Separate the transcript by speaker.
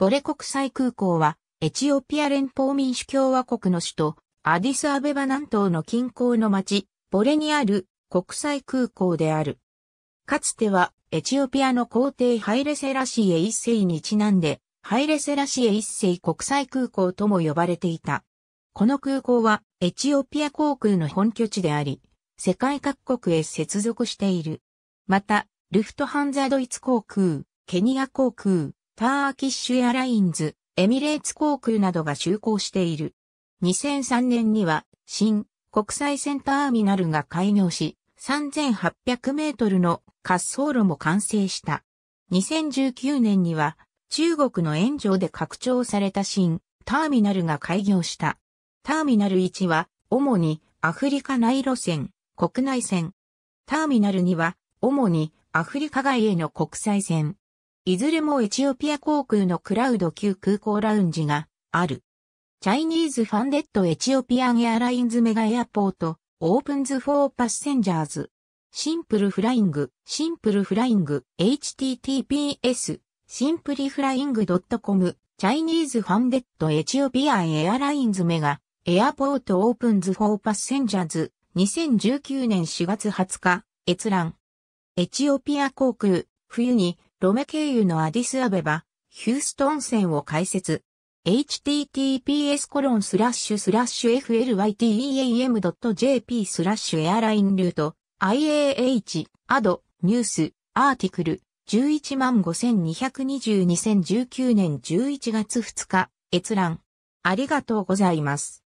Speaker 1: ボレ国際空港は、エチオピア連邦民主共和国の首都、アディスアベバ南東の近郊の町、ボレにある国際空港である。かつては、エチオピアの皇帝ハイレセラシエ一世にちなんで、ハイレセラシエ一世国際空港とも呼ばれていた。この空港は、エチオピア航空の本拠地であり、世界各国へ接続している。また、ルフトハンザドイツ航空、ケニア航空、ターキッシュエアラインズ、エミレーツ航空などが就航している。2003年には、新国際線ターミナルが開業し、3800メートルの滑走路も完成した。2019年には、中国の援助で拡張された新ターミナルが開業した。ターミナル1は、主にアフリカ内路線、国内線。ターミナル2は、主にアフリカ外への国際線。いずれもエチオピア航空のクラウド級空港ラウンジがある。チャイニーズファンデットエチオピアンエアラインズメガエアポート、オープンズフォーパッセンジャーズ。シンプルフライング、シンプルフライング、https、シンプリフライング .com、チャイニーズファンデットエチオピアンエアラインズメガ、エアポートオープンズフォーパッセンジャーズ、2019年4月20日、閲覧。エチオピア航空、冬に、ロメ経由のアディスアベバ、ヒューストン線を開設。https コロンスラッシュスラッシュ flyteam.jp スラッシュエアラインルート IAH アドニュースアーティクル11万5 2 2 2019年11月2日閲覧ありがとうございます。